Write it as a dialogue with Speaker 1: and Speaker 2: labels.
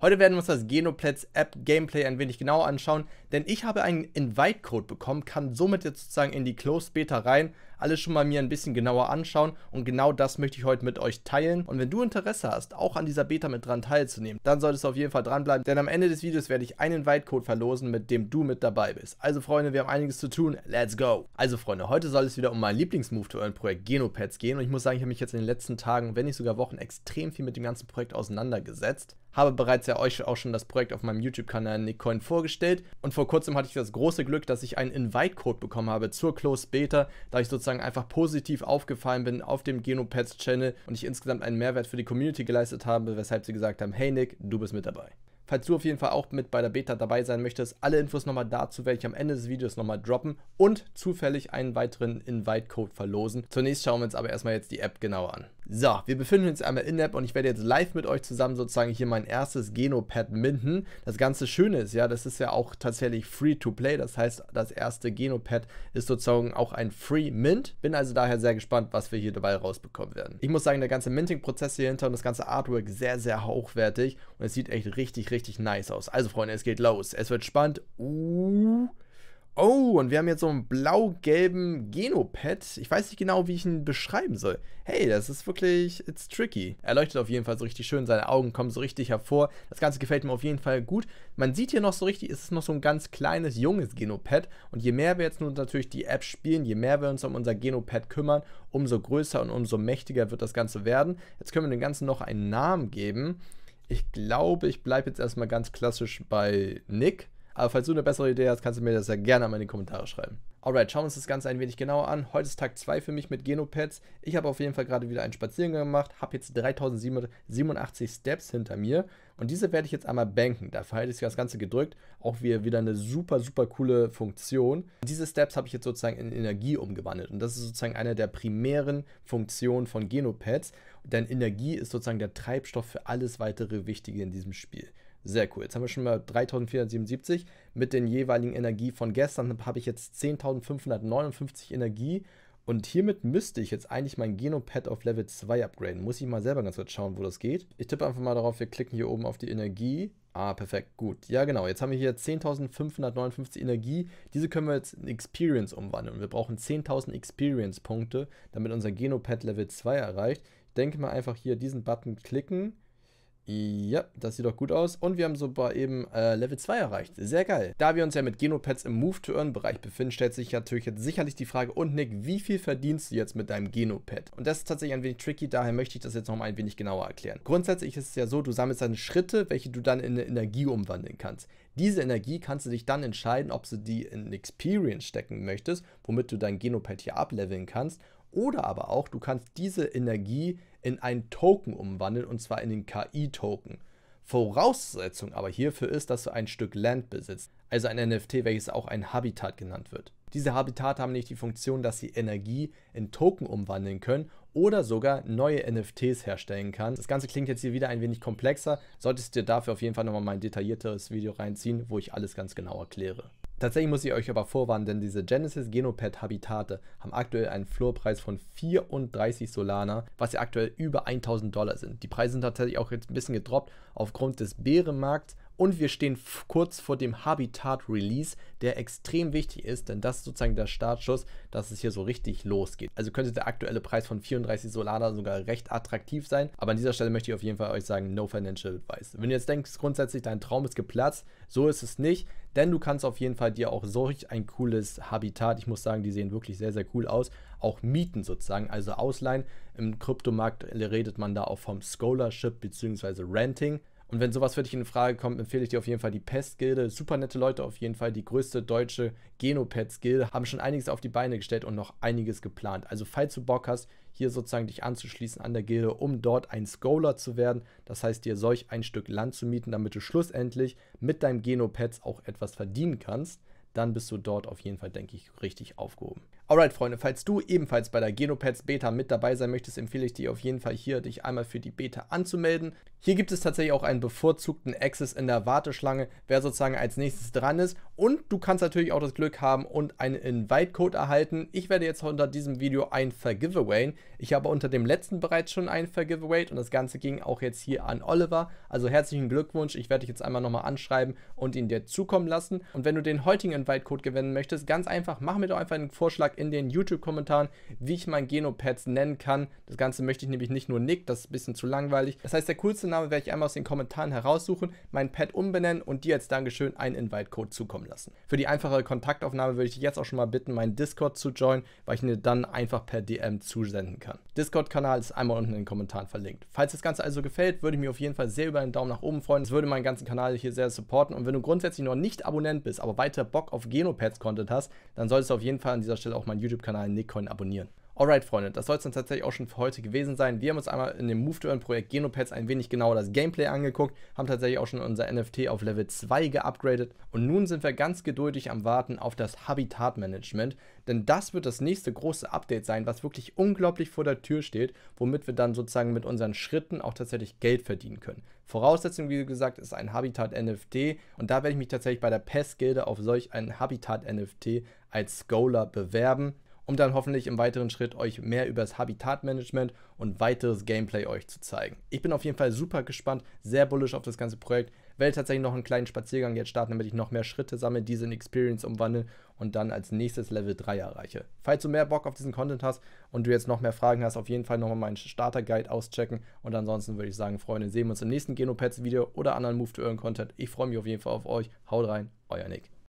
Speaker 1: Heute werden wir uns das Genoplets App Gameplay ein wenig genauer anschauen, denn ich habe einen Invite-Code bekommen, kann somit jetzt sozusagen in die Closed Beta rein alles schon mal mir ein bisschen genauer anschauen und genau das möchte ich heute mit euch teilen. Und wenn du Interesse hast, auch an dieser Beta mit dran teilzunehmen, dann solltest du auf jeden Fall dranbleiben, denn am Ende des Videos werde ich einen Invite-Code verlosen, mit dem du mit dabei bist. Also Freunde, wir haben einiges zu tun, let's go! Also Freunde, heute soll es wieder um mein Lieblingsmove to earn projekt Genopads gehen und ich muss sagen, ich habe mich jetzt in den letzten Tagen, wenn nicht sogar Wochen, extrem viel mit dem ganzen Projekt auseinandergesetzt habe bereits ja euch auch schon das Projekt auf meinem YouTube-Kanal Nickcoin vorgestellt und vor kurzem hatte ich das große Glück, dass ich einen Invite-Code bekommen habe zur Close Beta, da ich sozusagen sozusagen einfach positiv aufgefallen bin auf dem Genopads Channel und ich insgesamt einen Mehrwert für die Community geleistet habe, weshalb sie gesagt haben, hey Nick, du bist mit dabei. Falls du auf jeden Fall auch mit bei der Beta dabei sein möchtest, alle Infos nochmal dazu werde ich am Ende des Videos nochmal droppen und zufällig einen weiteren Invite-Code verlosen. Zunächst schauen wir uns aber erstmal jetzt die App genauer an. So, wir befinden uns einmal in-App und ich werde jetzt live mit euch zusammen sozusagen hier mein erstes Genopad minden. Das ganze Schöne ist ja, das ist ja auch tatsächlich Free-to-Play, das heißt, das erste Genopad ist sozusagen auch ein Free-Mint. Bin also daher sehr gespannt, was wir hier dabei rausbekommen werden. Ich muss sagen, der ganze Minting-Prozess hier hinter und das ganze Artwork sehr, sehr hochwertig und es sieht echt richtig, richtig nice aus. Also Freunde, es geht los. Es wird spannend. Uh, Oh, und wir haben jetzt so einen blau-gelben Genopad. Ich weiß nicht genau, wie ich ihn beschreiben soll. Hey, das ist wirklich, it's tricky. Er leuchtet auf jeden Fall so richtig schön, seine Augen kommen so richtig hervor. Das Ganze gefällt mir auf jeden Fall gut. Man sieht hier noch so richtig, es ist noch so ein ganz kleines, junges Genopad. Und je mehr wir jetzt nun natürlich die App spielen, je mehr wir uns um unser Genopad kümmern, umso größer und umso mächtiger wird das Ganze werden. Jetzt können wir dem Ganzen noch einen Namen geben. Ich glaube, ich bleibe jetzt erstmal ganz klassisch bei Nick. Aber falls du eine bessere Idee hast, kannst du mir das ja gerne mal in die Kommentare schreiben. Alright, schauen wir uns das Ganze ein wenig genauer an. Heute ist Tag 2 für mich mit Genopads. Ich habe auf jeden Fall gerade wieder einen Spaziergang gemacht, habe jetzt 3787 Steps hinter mir und diese werde ich jetzt einmal banken. Dafür halte ich das Ganze gedrückt. Auch wieder eine super, super coole Funktion. Diese Steps habe ich jetzt sozusagen in Energie umgewandelt und das ist sozusagen eine der primären Funktionen von Genopads, denn Energie ist sozusagen der Treibstoff für alles weitere Wichtige in diesem Spiel. Sehr cool. Jetzt haben wir schon mal 3477. Mit den jeweiligen Energie von gestern habe ich jetzt 10.559 Energie. Und hiermit müsste ich jetzt eigentlich mein Genopad auf Level 2 upgraden. Muss ich mal selber ganz kurz schauen, wo das geht. Ich tippe einfach mal darauf, wir klicken hier oben auf die Energie. Ah, perfekt, gut. Ja, genau. Jetzt haben wir hier 10.559 Energie. Diese können wir jetzt in Experience umwandeln. Wir brauchen 10.000 Experience-Punkte, damit unser Genopad Level 2 erreicht. Ich denke mal einfach hier diesen Button klicken ja, das sieht doch gut aus. Und wir haben sogar eben äh, Level 2 erreicht. Sehr geil. Da wir uns ja mit Genopads im Move-to-Earn-Bereich befinden, stellt sich natürlich jetzt sicherlich die Frage, und Nick, wie viel verdienst du jetzt mit deinem Genopad? Und das ist tatsächlich ein wenig tricky, daher möchte ich das jetzt nochmal ein wenig genauer erklären. Grundsätzlich ist es ja so, du sammelst dann Schritte, welche du dann in eine Energie umwandeln kannst. Diese Energie kannst du dich dann entscheiden, ob du die in Experience stecken möchtest, womit du dein Genopad hier ableveln kannst, oder aber auch, du kannst diese Energie in einen Token umwandeln und zwar in den KI-Token. Voraussetzung aber hierfür ist, dass du ein Stück Land besitzt, also ein NFT, welches auch ein Habitat genannt wird. Diese Habitate haben nicht die Funktion, dass sie Energie in Token umwandeln können oder sogar neue NFTs herstellen kann. Das Ganze klingt jetzt hier wieder ein wenig komplexer, solltest du dir dafür auf jeden Fall nochmal mein detaillierteres Video reinziehen, wo ich alles ganz genau erkläre. Tatsächlich muss ich euch aber vorwarnen, denn diese Genesis Genopad Habitate haben aktuell einen Floorpreis von 34 Solana, was ja aktuell über 1000 Dollar sind. Die Preise sind tatsächlich auch jetzt ein bisschen gedroppt aufgrund des Bärenmarkts, und wir stehen kurz vor dem Habitat-Release, der extrem wichtig ist, denn das ist sozusagen der Startschuss, dass es hier so richtig losgeht. Also könnte der aktuelle Preis von 34 Solana sogar recht attraktiv sein, aber an dieser Stelle möchte ich auf jeden Fall euch sagen, no financial advice. Wenn du jetzt denkst, grundsätzlich dein Traum ist geplatzt, so ist es nicht, denn du kannst auf jeden Fall dir auch solch ein cooles Habitat, ich muss sagen, die sehen wirklich sehr, sehr cool aus, auch mieten sozusagen, also ausleihen. Im Kryptomarkt redet man da auch vom Scholarship bzw. Renting. Und wenn sowas für dich in Frage kommt, empfehle ich dir auf jeden Fall die Pest-Gilde. Super nette Leute auf jeden Fall. Die größte deutsche Genopets-Gilde haben schon einiges auf die Beine gestellt und noch einiges geplant. Also falls du Bock hast, hier sozusagen dich anzuschließen an der Gilde, um dort ein Scholar zu werden. Das heißt, dir solch ein Stück Land zu mieten, damit du schlussendlich mit deinem Genopets auch etwas verdienen kannst. Dann bist du dort auf jeden Fall, denke ich, richtig aufgehoben. Alright, Freunde, falls du ebenfalls bei der Genopads Beta mit dabei sein möchtest, empfehle ich dir auf jeden Fall hier, dich einmal für die Beta anzumelden. Hier gibt es tatsächlich auch einen bevorzugten Access in der Warteschlange, wer sozusagen als nächstes dran ist. Und du kannst natürlich auch das Glück haben und einen Invite-Code erhalten. Ich werde jetzt unter diesem Video ein Vergiveaway. Ich habe unter dem letzten bereits schon ein Vergiveaway und das Ganze ging auch jetzt hier an Oliver. Also herzlichen Glückwunsch. Ich werde dich jetzt einmal nochmal anschreiben und ihn dir zukommen lassen. Und wenn du den heutigen Invite-Code gewinnen möchtest, ganz einfach, mach mir doch einfach einen Vorschlag in den YouTube-Kommentaren, wie ich mein Genopads nennen kann. Das Ganze möchte ich nämlich nicht nur Nick, das ist ein bisschen zu langweilig. Das heißt, der coolste Name werde ich einmal aus den Kommentaren heraussuchen, mein Pad umbenennen und dir als Dankeschön einen Invite-Code zukommen lassen. Für die einfache Kontaktaufnahme würde ich dich jetzt auch schon mal bitten, meinen Discord zu joinen, weil ich ihn dir dann einfach per DM zusenden kann. Discord-Kanal ist einmal unten in den Kommentaren verlinkt. Falls das Ganze also gefällt, würde ich mich auf jeden Fall sehr über einen Daumen nach oben freuen. Das würde meinen ganzen Kanal hier sehr supporten. Und wenn du grundsätzlich noch nicht Abonnent bist, aber weiter Bock auf Genopads-Content hast, dann solltest du auf jeden Fall an dieser Stelle auch meinen YouTube-Kanal Nikon abonnieren. Alright, Freunde, das soll es dann tatsächlich auch schon für heute gewesen sein. Wir haben uns einmal in dem move to -Earn projekt Genopads ein wenig genauer das Gameplay angeguckt, haben tatsächlich auch schon unser NFT auf Level 2 geupgradet und nun sind wir ganz geduldig am Warten auf das Habitat-Management, denn das wird das nächste große Update sein, was wirklich unglaublich vor der Tür steht, womit wir dann sozusagen mit unseren Schritten auch tatsächlich Geld verdienen können. Voraussetzung, wie gesagt, ist ein Habitat-NFT und da werde ich mich tatsächlich bei der PES-Gilde auf solch einen Habitat-NFT als Scholar bewerben um dann hoffentlich im weiteren Schritt euch mehr über das Habitatmanagement und weiteres Gameplay euch zu zeigen. Ich bin auf jeden Fall super gespannt, sehr bullish auf das ganze Projekt. Werde tatsächlich noch einen kleinen Spaziergang jetzt starten, damit ich noch mehr Schritte sammle, diese in Experience umwandle und dann als nächstes Level 3 erreiche. Falls du mehr Bock auf diesen Content hast und du jetzt noch mehr Fragen hast, auf jeden Fall nochmal meinen Starter Guide auschecken. Und ansonsten würde ich sagen, Freunde, sehen wir uns im nächsten Genopets Video oder anderen Move to Earn Content. Ich freue mich auf jeden Fall auf euch. Haut rein, euer Nick.